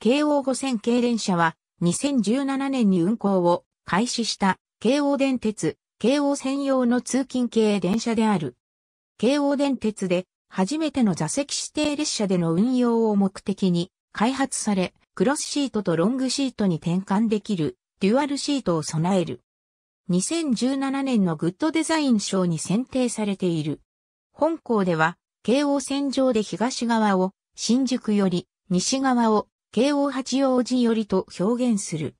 京王五線系電車は2017年に運行を開始した京王電鉄、京王専用の通勤系電車である。京王電鉄で初めての座席指定列車での運用を目的に開発され、クロスシートとロングシートに転換できるデュアルシートを備える。2017年のグッドデザイン賞に選定されている。本校では、京王線上で東側を、新宿より西側を京王八王子よりと表現する。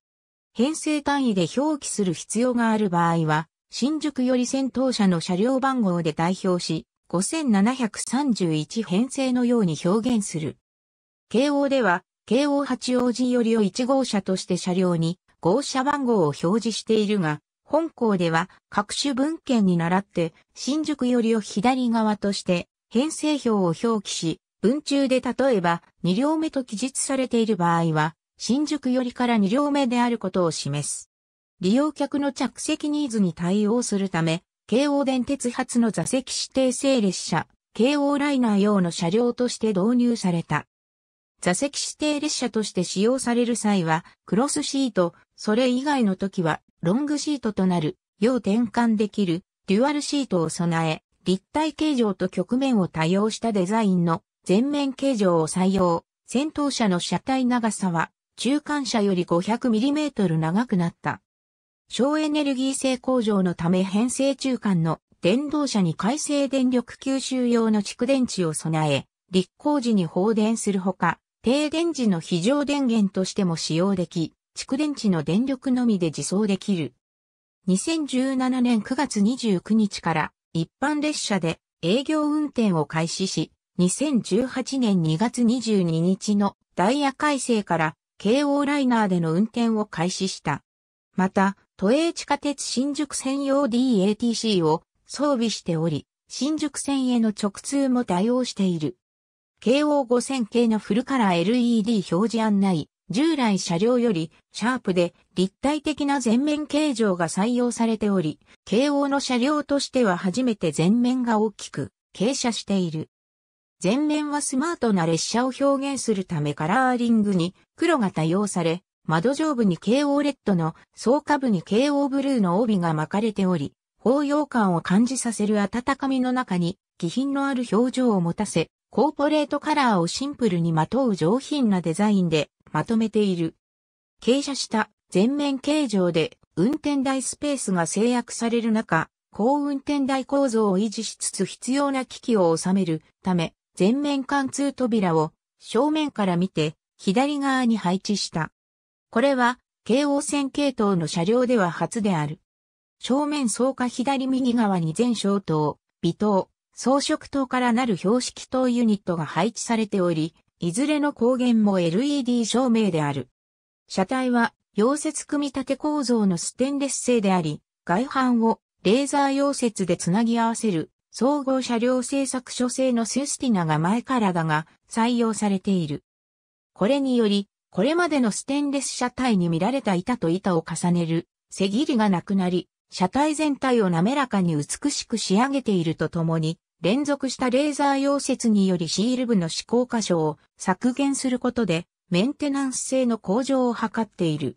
編成単位で表記する必要がある場合は、新宿より先頭車の車両番号で代表し、5731編成のように表現する。京王では、京王八王子よりを1号車として車両に号車番号を表示しているが、本校では各種文献に倣って新宿よりを左側として編成表を表記し、文中で例えば二両目と記述されている場合は、新宿寄りから二両目であることを示す。利用客の着席ニーズに対応するため、京王電鉄発の座席指定制列車、京王ライナー用の車両として導入された。座席指定列車として使用される際は、クロスシート、それ以外の時は、ロングシートとなる、要転換できる、デュアルシートを備え、立体形状と局面を多用したデザインの全面形状を採用。戦闘車の車体長さは中間車より 500mm 長くなった。省エネルギー性向上のため編成中間の電動車に回生電力吸収用の蓄電池を備え、立候時に放電するほか、停電時の非常電源としても使用でき、蓄電池の電力のみで自走できる。2017年9月29日から一般列車で営業運転を開始し、2018年2月22日のダイヤ改正から京王ライナーでの運転を開始した。また、都営地下鉄新宿専用 DATC を装備しており、新宿線への直通も対応している。京王5000系のフルカラー LED 表示案内、従来車両よりシャープで立体的な全面形状が採用されており、京王の車両としては初めて全面が大きく傾斜している。前面はスマートな列車を表現するためカラーリングに黒が多用され、窓上部に京王レッドの、総下部に京王ブルーの帯が巻かれており、包容感を感じさせる温かみの中に、気品のある表情を持たせ、コーポレートカラーをシンプルにまとう上品なデザインでまとめている。傾斜した全面形状で運転台スペースが制約される中、高運転台構造を維持しつつ必要な機器を収めるため、前面貫通扉を正面から見て左側に配置した。これは京王線系統の車両では初である。正面草加左右側に全小灯、微灯、装飾灯からなる標識灯ユニットが配置されており、いずれの光源も LED 照明である。車体は溶接組み立て構造のステンレス製であり、外板をレーザー溶接でつなぎ合わせる総合車両製作所製のセスティナが前からだが採用されている。これにより、これまでのステンレス車体に見られた板と板を重ねる背切りがなくなり、車体全体を滑らかに美しく仕上げているとともに、連続したレーザー溶接によりシール部の試行箇所を削減することで、メンテナンス性の向上を図っている。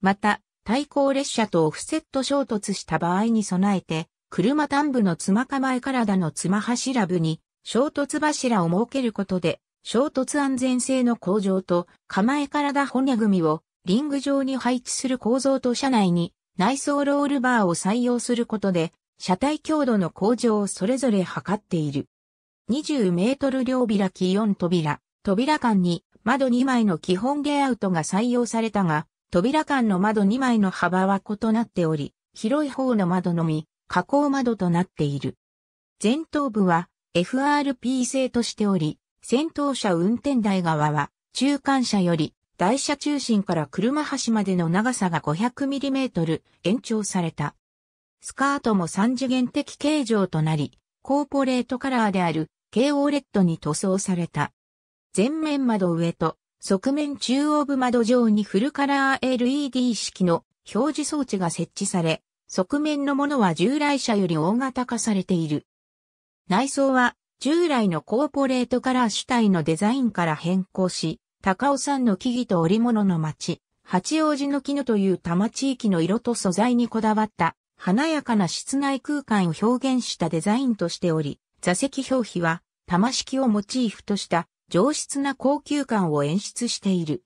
また、対向列車とオフセット衝突した場合に備えて、車端部の妻構え体の妻柱部に衝突柱を設けることで衝突安全性の向上と構え体骨組をリング上に配置する構造と車内に内装ロールバーを採用することで車体強度の向上をそれぞれ測っている。20メートル両開き4扉、扉間に窓2枚の基本レイアウトが採用されたが、扉間の窓2枚の幅は異なっており、広い方の窓のみ、加工窓となっている。前頭部は FRP 製としており、先頭車運転台側は中間車より台車中心から車端までの長さが 500mm 延長された。スカートも三次元的形状となり、コーポレートカラーである KO レッドに塗装された。前面窓上と側面中央部窓上にフルカラー LED 式の表示装置が設置され、側面のものは従来車より大型化されている。内装は従来のコーポレートカラー主体のデザインから変更し、高尾山の木々と織物の町、八王子の木という多摩地域の色と素材にこだわった華やかな室内空間を表現したデザインとしており、座席表皮は多摩式をモチーフとした上質な高級感を演出している。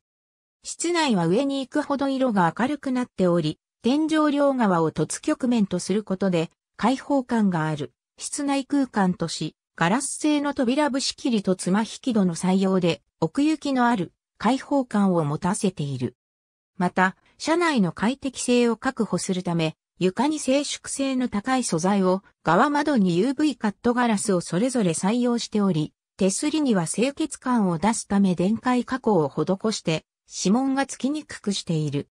室内は上に行くほど色が明るくなっており、天井両側を突局面とすることで、開放感がある、室内空間とし、ガラス製の扉節切りと爪引き戸の採用で、奥行きのある、開放感を持たせている。また、車内の快適性を確保するため、床に静粛性の高い素材を、側窓に UV カットガラスをそれぞれ採用しており、手すりには清潔感を出すため電解加工を施して、指紋がつきにくくしている。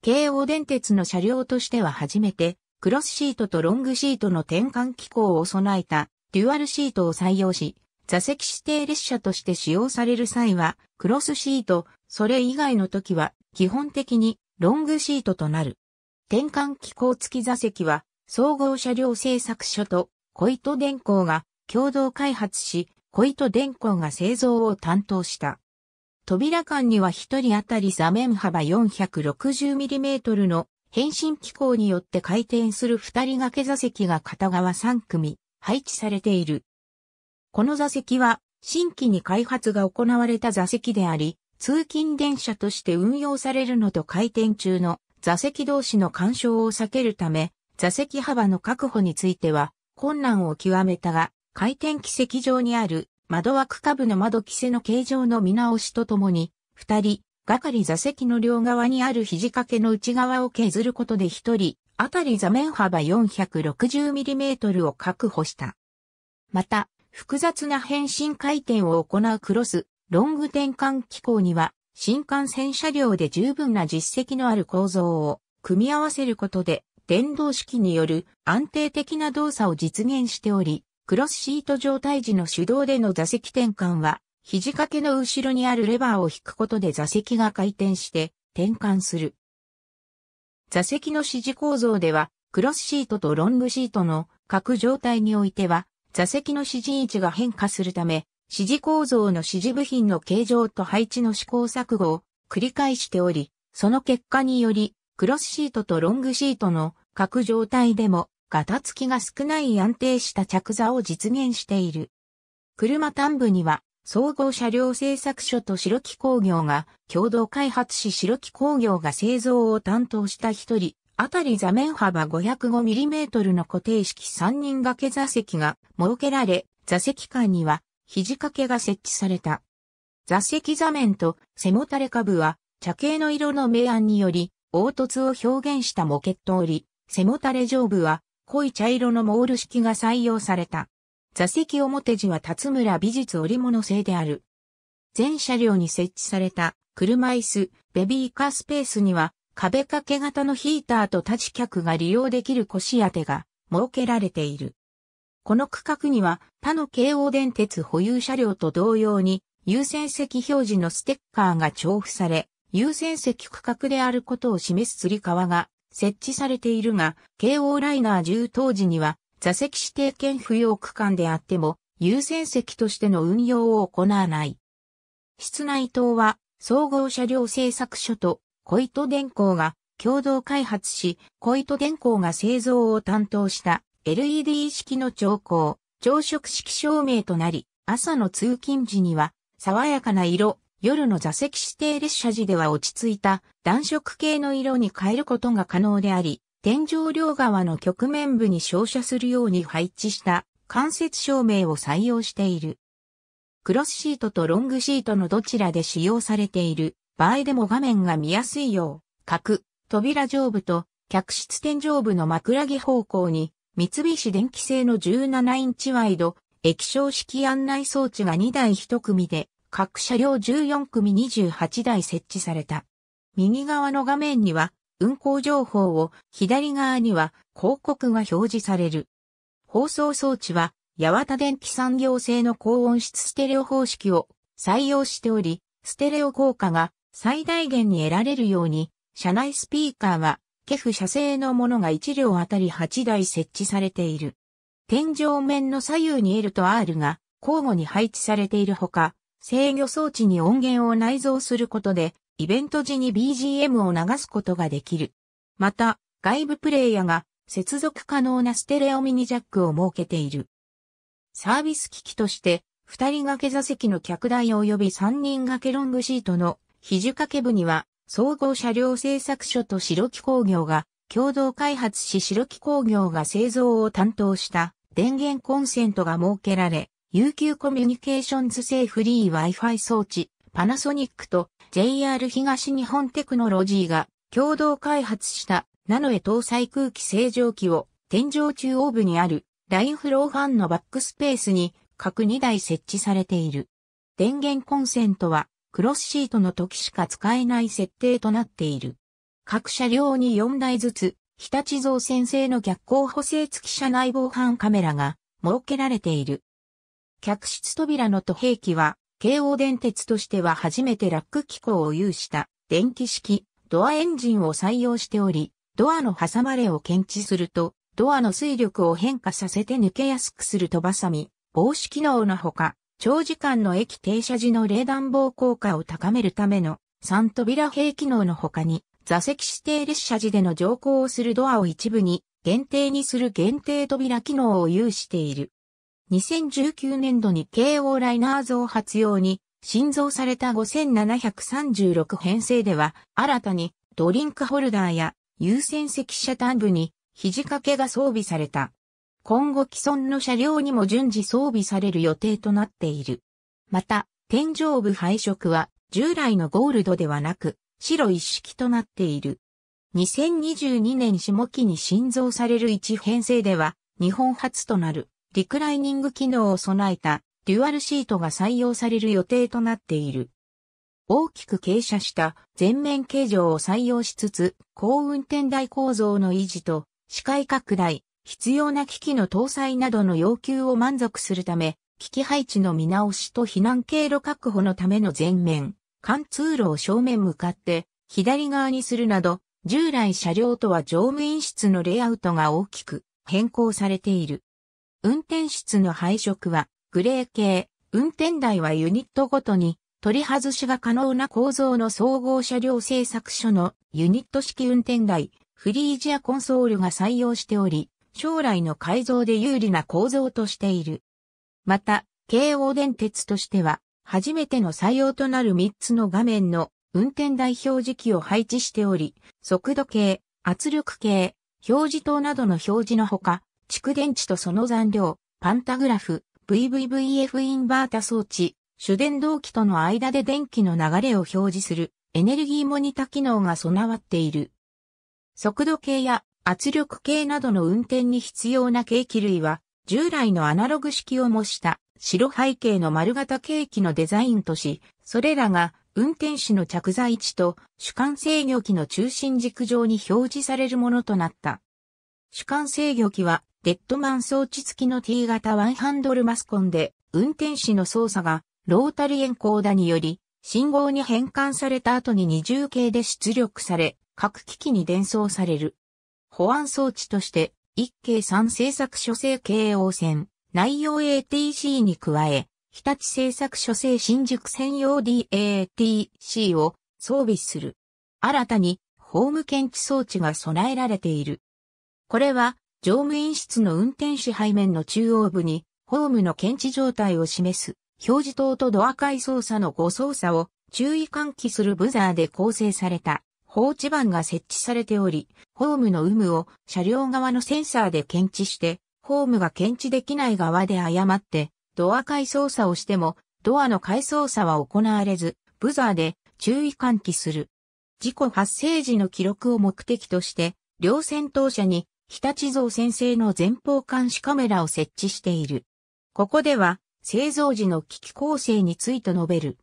京王電鉄の車両としては初めて、クロスシートとロングシートの転換機構を備えたデュアルシートを採用し、座席指定列車として使用される際は、クロスシート、それ以外の時は、基本的にロングシートとなる。転換機構付き座席は、総合車両製作所と小糸電工が共同開発し、小糸電工が製造を担当した。扉間には1人当たり座面幅 460mm の変身機構によって回転する二人掛け座席が片側3組配置されている。この座席は新規に開発が行われた座席であり、通勤電車として運用されるのと回転中の座席同士の干渉を避けるため、座席幅の確保については困難を極めたが、回転軌跡上にある窓枠下部の窓規制の形状の見直しとともに、二人、がかり座席の両側にある肘掛けの内側を削ることで一人、あたり座面幅 460mm を確保した。また、複雑な変身回転を行うクロス、ロング転換機構には、新幹線車両で十分な実績のある構造を組み合わせることで、電動式による安定的な動作を実現しており、クロスシート状態時の手動での座席転換は、肘掛けの後ろにあるレバーを引くことで座席が回転して転換する。座席の支持構造では、クロスシートとロングシートの各状態においては、座席の支持位置が変化するため、支持構造の支持部品の形状と配置の試行錯誤を繰り返しており、その結果により、クロスシートとロングシートの各状態でもガタつきが少ない安定した着座を実現している。車端部には、総合車両製作所と白木工業が共同開発し白木工業が製造を担当した一人、あたり座面幅 505mm の固定式三人掛け座席が設けられ、座席間には肘掛けが設置された。座席座面と背もたれ下部は茶系の色の明暗により凹凸を表現したモケット折り、背もたれ上部は濃い茶色のモール式が採用された。座席表地は辰村美術織物製である。全車両に設置された車椅子、ベビーカースペースには壁掛け型のヒーターと立ち客が利用できる腰当てが設けられている。この区画には他の京王電鉄保有車両と同様に優先席表示のステッカーが重複され、優先席区画であることを示すつり革が設置されているが、京王ライナー10当時には座席指定権不要区間であっても優先席としての運用を行わない。室内灯は総合車両製作所と小糸電工が共同開発し、小糸電工が製造を担当した LED 式の調光、朝食式照明となり、朝の通勤時には爽やかな色、夜の座席指定列車時では落ち着いた暖色系の色に変えることが可能であり、天井両側の局面部に照射するように配置した間接照明を採用している。クロスシートとロングシートのどちらで使用されている場合でも画面が見やすいよう、角、扉上部と客室天井部の枕木方向に三菱電機製の17インチワイド液晶式案内装置が2台1組で各車両14組28台設置された。右側の画面には運行情報を、左側には広告が表示される。放送装置は、八幡電機産業製の高音質ステレオ方式を採用しており、ステレオ効果が最大限に得られるように、車内スピーカーは、ケフ社製のものが1両あたり8台設置されている。天井面の左右に L と R が交互に配置されているほか、制御装置に音源を内蔵することで、イベント時に BGM を流すことができる。また、外部プレイヤーが接続可能なステレオミニジャックを設けている。サービス機器として、二人掛け座席の客台及び三人掛けロングシートの肘掛け部には、総合車両製作所と白木工業が共同開発し白木工業が製造を担当した電源コンセントが設けられ、UQ コミュニケーションズ製フリー Wi-Fi 装置、パナソニックと JR 東日本テクノロジーが共同開発したナノエ搭載空気清浄機を天井中央部にあるラインフローファンのバックスペースに各2台設置されている。電源コンセントはクロスシートの時しか使えない設定となっている。各車両に4台ずつ日立造船製の逆光補正付き車内防犯カメラが設けられている。客室扉の渡兵器は、京王電鉄としては初めてラック機構を有した電気式ドアエンジンを採用しており、ドアの挟まれを検知すると、ドアの水力を変化させて抜けやすくする飛ばさみ、防止機能のほか、長時間の駅停車時の冷暖房効果を高めるための3扉閉機能のほかに、座席指定列車時での乗降をするドアを一部に限定にする限定扉機能を有している。2019年度に慶応ライナーズを発用に、新造された5736編成では、新たにドリンクホルダーや優先席車端部に肘掛けが装備された。今後既存の車両にも順次装備される予定となっている。また、天井部配色は従来のゴールドではなく、白一式となっている。2022年下期に新造される1編成では、日本初となるリクライニング機能を備えたデュアルシートが採用される予定となっている。大きく傾斜した全面形状を採用しつつ、高運転台構造の維持と視界拡大、必要な機器の搭載などの要求を満足するため、機器配置の見直しと避難経路確保のための前面、貫通路を正面向かって左側にするなど、従来車両とは乗務員室のレイアウトが大きく変更されている。運転室の配色はグレー系、運転台はユニットごとに取り外しが可能な構造の総合車両製作所のユニット式運転台、フリージアコンソールが採用しており、将来の改造で有利な構造としている。また、京王電鉄としては、初めての採用となる3つの画面の運転台表示器を配置しており、速度計、圧力計、表示灯などの表示のほか、蓄電池とその残量、パンタグラフ、VVVF インバータ装置、主電動機との間で電気の流れを表示するエネルギーモニタ機能が備わっている。速度計や圧力計などの運転に必要な計器類は、従来のアナログ式を模した白背景の丸型計器のデザインとし、それらが運転士の着座位置と主管制御機の中心軸上に表示されるものとなった。主管制御機はレッドマン装置付きの T 型ワンハンドルマスコンで、運転士の操作が、ロータリエンコーダにより、信号に変換された後に二重系で出力され、各機器に伝送される。保安装置として、一計三製作所制京王線、内容 ATC に加え、日立製作所製新宿専用 DATC を装備する。新たに、ホーム検知装置が備えられている。これは、乗務員室の運転手背面の中央部に、ホームの検知状態を示す、表示灯とドア解操作の誤操作を注意喚起するブザーで構成された放置板が設置されており、ホームの有無を車両側のセンサーで検知して、ホームが検知できない側で誤って、ドア解操作をしても、ドアの解操作は行われず、ブザーで注意喚起する。事故発生時の記録を目的として、両先頭車に日立造先生の前方監視カメラを設置している。ここでは、製造時の機器構成について述べる。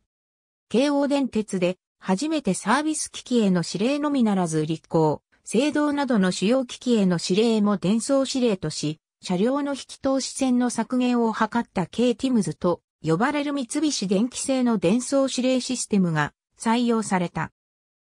京王電鉄で、初めてサービス機器への指令のみならず立行、制動などの主要機器への指令も伝送指令とし、車両の引き通し線の削減を図った KTIMS と呼ばれる三菱電機製の伝送指令システムが採用された。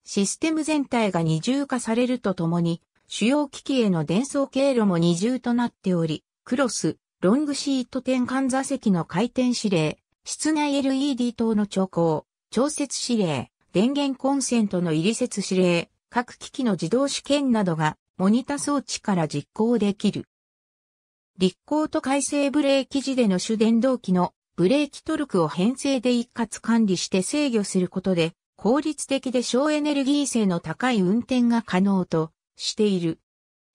システム全体が二重化されるとともに、主要機器への伝送経路も二重となっており、クロス、ロングシート転換座席の回転指令、室内 LED 等の調光、調節指令、電源コンセントの入り接指令、各機器の自動試験などがモニタ装置から実行できる。立行と改正ブレーキ時での主電動機のブレーキトルクを編成で一括管理して制御することで効率的で省エネルギー性の高い運転が可能としている。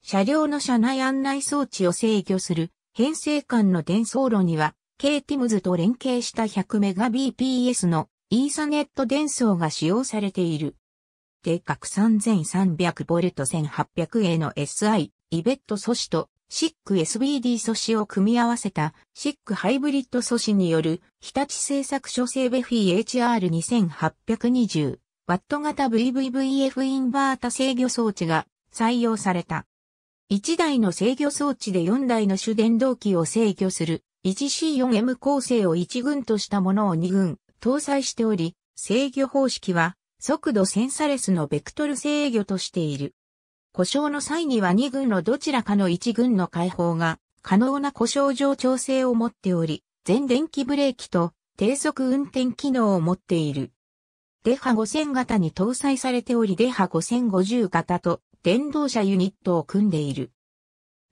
車両の車内案内装置を制御する編成間の伝送路には、KTIMS と連携した 100Mbps のイーサネット伝送が使用されている。定格 3300V1800A の SI、イベット素子と SICSBD 素子を組み合わせた SIC ハイブリッド素子による日立製作所製ベフィ HR2820 w 型 VVVF インバータ制御装置が採用された。1台の制御装置で4台の主電動機を制御する 1C4M 構成を1群としたものを2群搭載しており、制御方式は速度センサレスのベクトル制御としている。故障の際には2群のどちらかの1群の解放が可能な故障上調整を持っており、全電気ブレーキと低速運転機能を持っている。デハ5000型に搭載されておりデハ5050型と電動車ユニットを組んでいる。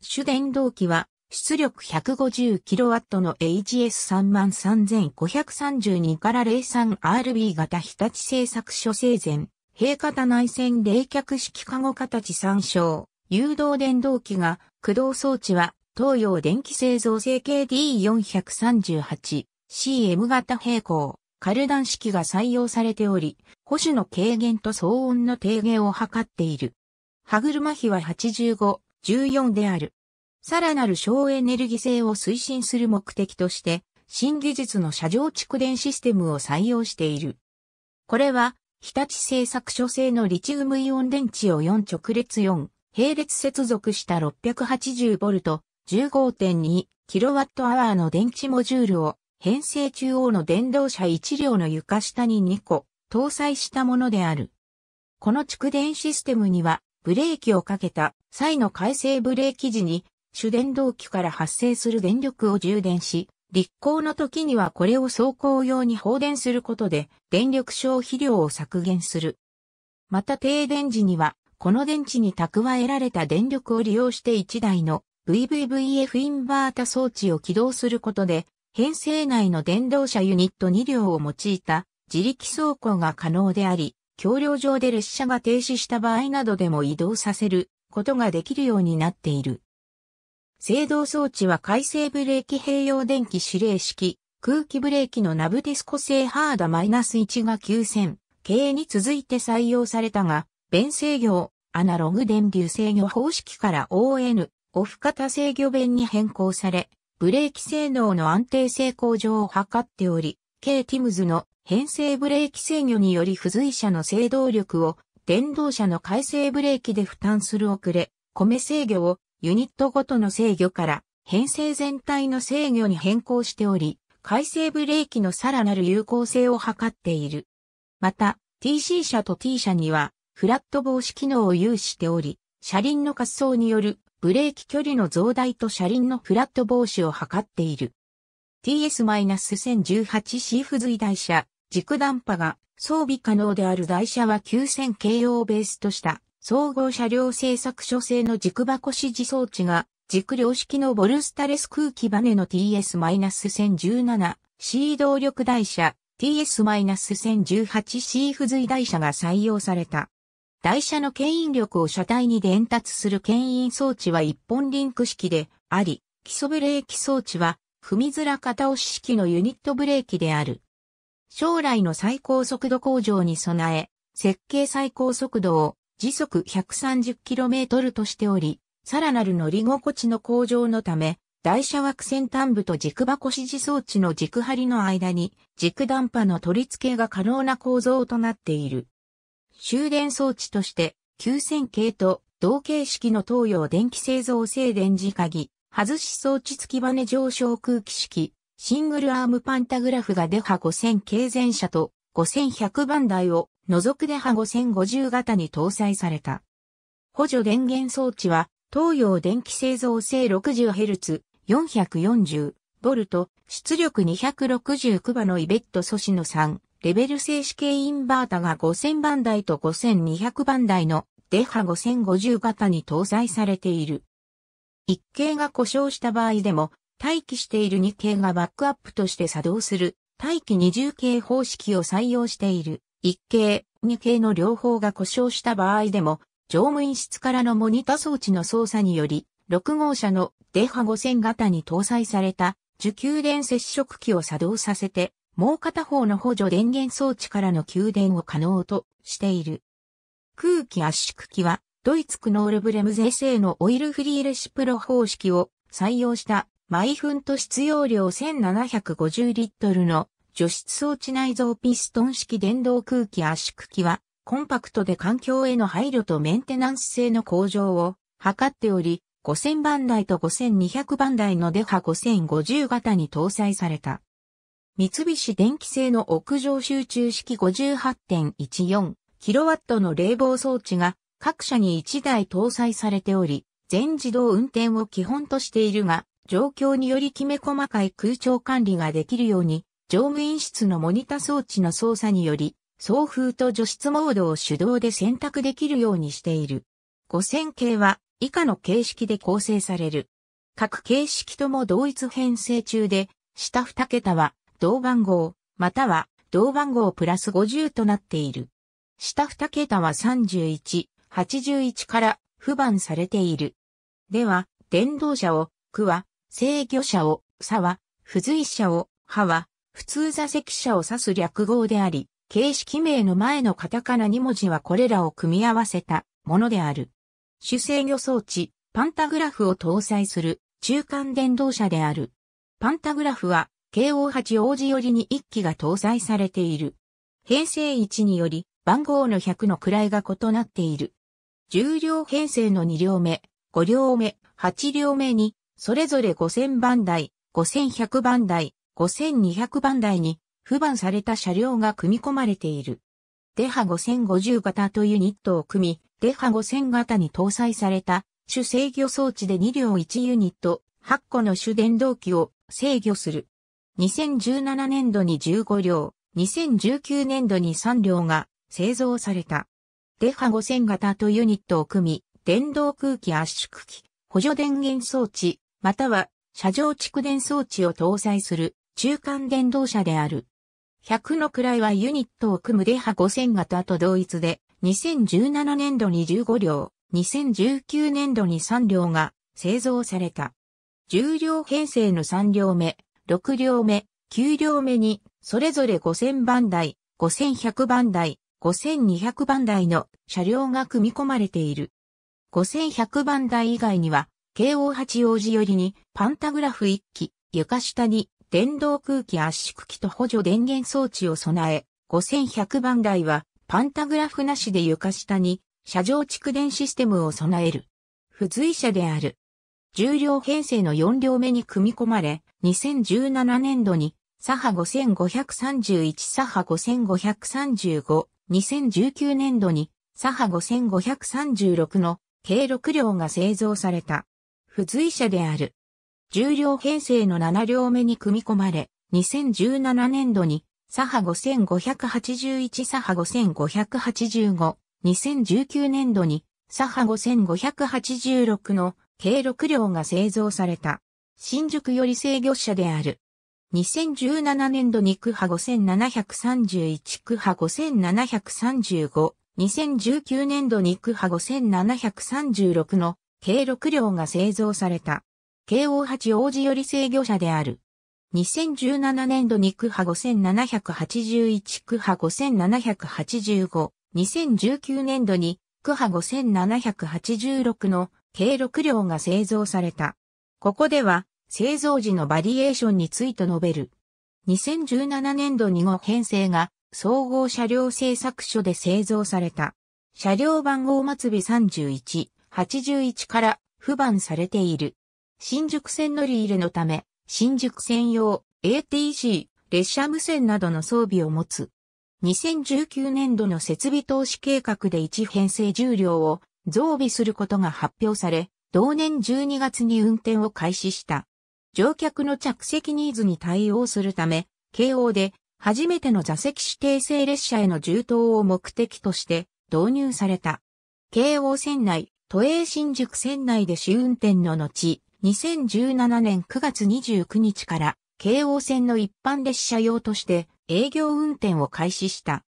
主電動機は出力 150kW の HS33532 から 03RB 型日立製作所生前、平型内線冷却式加護形参照、誘導電動機が、駆動装置は東洋電気製造成形 D438、CM 型平行、カルダン式が採用されており、保守の軽減と騒音の低減を図っている。歯車比は85、14である。さらなる省エネルギー性を推進する目的として、新技術の車上蓄電システムを採用している。これは、日立製作所製のリチウムイオン電池を4直列4、並列接続した 680V、15.2kWh の電池モジュールを、編成中央の電動車1両の床下に2個、搭載したものである。この蓄電システムには、ブレーキをかけた際の回生ブレーキ時に主電動機から発生する電力を充電し、立行の時にはこれを走行用に放電することで電力消費量を削減する。また停電時にはこの電池に蓄えられた電力を利用して1台の VVVF インバータ装置を起動することで編成内の電動車ユニット2両を用いた自力走行が可能であり、橋梁上で列車が停止した場合などでも移動させることができるようになっている。制動装置は回生ブレーキ併用電気指令式、空気ブレーキのナブテスコ製ハーダ -1 が9000系に続いて採用されたが、弁制御、アナログ電流制御方式から ON、オフ型制御弁に変更され、ブレーキ性能の安定性向上を図っており、K ティムズの編成ブレーキ制御により付随車の制動力を電動車の回生ブレーキで負担する遅れ、米制御をユニットごとの制御から編成全体の制御に変更しており、回生ブレーキのさらなる有効性を図っている。また、TC 車と T 車にはフラット防止機能を有しており、車輪の滑走によるブレーキ距離の増大と車輪のフラット防止を図っている。TS-1018 C 付随台車、軸段波が装備可能である台車は9000系をベースとした総合車両製作所製の軸箱指示装置が軸量式のボルスタレス空気バネの TS-1017 C 動力台車 TS-1018 C 付随台車が採用された。台車の牽引力を車体に伝達する牽引装置は一本リンク式であり、基礎ブレーキ装置は踏み面ら片押し式のユニットブレーキである。将来の最高速度向上に備え、設計最高速度を時速 130km としており、さらなる乗り心地の向上のため、台車枠先端部と軸箱支持装置の軸張りの間に軸断波の取り付けが可能な構造となっている。終電装置として9000系と同形式の東洋電気製造製電磁鍵、外し装置付きバネ上昇空気式、シングルアームパンタグラフがデハ5000軽前車と5100番台を除くデハ5050型に搭載された。補助電源装置は東洋電気製造製 60Hz、440V、出力269馬のイベット素子の3、レベル静止系インバータが5000番台と5200番台のデハ5050型に搭載されている。1系が故障した場合でも、待機している2系がバックアップとして作動する、待機二重系方式を採用している。1系、2系の両方が故障した場合でも、乗務員室からのモニタ装置の操作により、6号車のデハ5000型に搭載された受給電接触機を作動させて、もう片方の補助電源装置からの給電を可能としている。空気圧縮機はドイツクノールブレム税制のオイルフリーレシプロ方式を採用した毎分と必要量1750リットルの除湿装置内蔵ピストン式電動空気圧縮機はコンパクトで環境への配慮とメンテナンス性の向上を図っており5000番台と5200番台のデハ5050型に搭載された。三菱電機製の屋上集中式 58.14kW の冷房装置が各社に1台搭載されており、全自動運転を基本としているが、状況によりきめ細かい空調管理ができるように、乗務員室のモニタ装置の操作により、送風と除湿モードを手動で選択できるようにしている。5000系は以下の形式で構成される。各形式とも同一編成中で、下2桁は同番号、または同番号プラス50となっている。下2桁は31、81から不番されている。では、電動車を、区は、制御車を、差は、付随車を、派は、普通座席車を指す略号であり、形式名の前のカタカナ2文字はこれらを組み合わせたものである。主制御装置、パンタグラフを搭載する中間電動車である。パンタグラフは、KO8 王子寄りに1機が搭載されている。平成1により、番号の100の位が異なっている。10両編成の2両目、5両目、8両目に、それぞれ5000番台、5100番台、5200番台に、不番された車両が組み込まれている。デハ5050型というユニットを組み、デハ5000型に搭載された、主制御装置で2両1ユニット、8個の主電動機を制御する。2017年度に15両、2019年度に3両が製造された。デハ5000型とユニットを組み、電動空気圧縮機、補助電源装置、または車上蓄電装置を搭載する中間電動車である。100の位はユニットを組むデハ5000型と同一で、2017年度に15両、2019年度に3両が製造された。10両編成の3両目、6両目、9両目に、それぞれ5000番台、5100番台、5200番台の車両が組み込まれている。5100番台以外には、京王八王子寄りにパンタグラフ1機、床下に電動空気圧縮機と補助電源装置を備え、5100番台はパンタグラフなしで床下に車上蓄電システムを備える。付随車である。重量編成の4両目に組み込まれ、2017年度に、左派5531左派5535 2019年度にサハ5536の計6両が製造された。付随車である。重量編成の7両目に組み込まれ、2017年度にサハ5581サハ5585、2019年度にサハ5586の計6両が製造された。新宿より制御車である。2017年度に区派5731区派5735、2019年度に区派5736の計6両が製造された。京王八王子より制御車である。2017年度に区派5781区派5785、2019年度に区派5786の計6両が製造された。ここでは製造時のバリエーションについて述べる。2017年度2号編成が総合車両製作所で製造された。車両番号末尾31、81から不番されている。新宿線乗り入れのため、新宿専用 ATC、列車無線などの装備を持つ。2019年度の設備投資計画で1編成重量を増備することが発表され、同年12月に運転を開始した。乗客の着席ニーズに対応するため、京王で初めての座席指定制列車への充当を目的として導入された。京王線内、都営新宿線内で試運転の後、2017年9月29日から京王線の一般列車用として営業運転を開始した。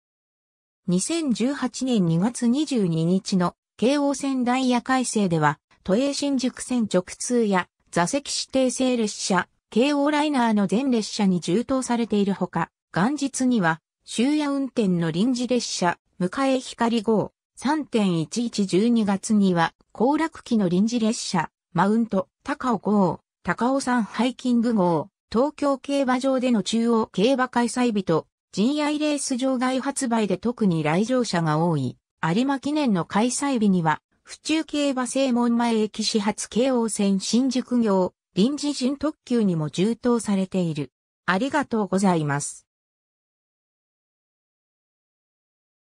2018年2月22日の京王線ダイヤ改正では、都営新宿線直通や座席指定制列車、京王ライナーの全列車に充当されているほか、元日には、終夜運転の臨時列車、迎え光号、3.1112月には、行楽期の臨時列車、マウント、高尾号、高尾山ハイキング号、東京競馬場での中央競馬開催日と、人愛レース場外発売で特に来場者が多い、有馬記念の開催日には、府中競馬正門前駅始発京王線新宿行、臨時準特急にも充当されている。ありがとうございます。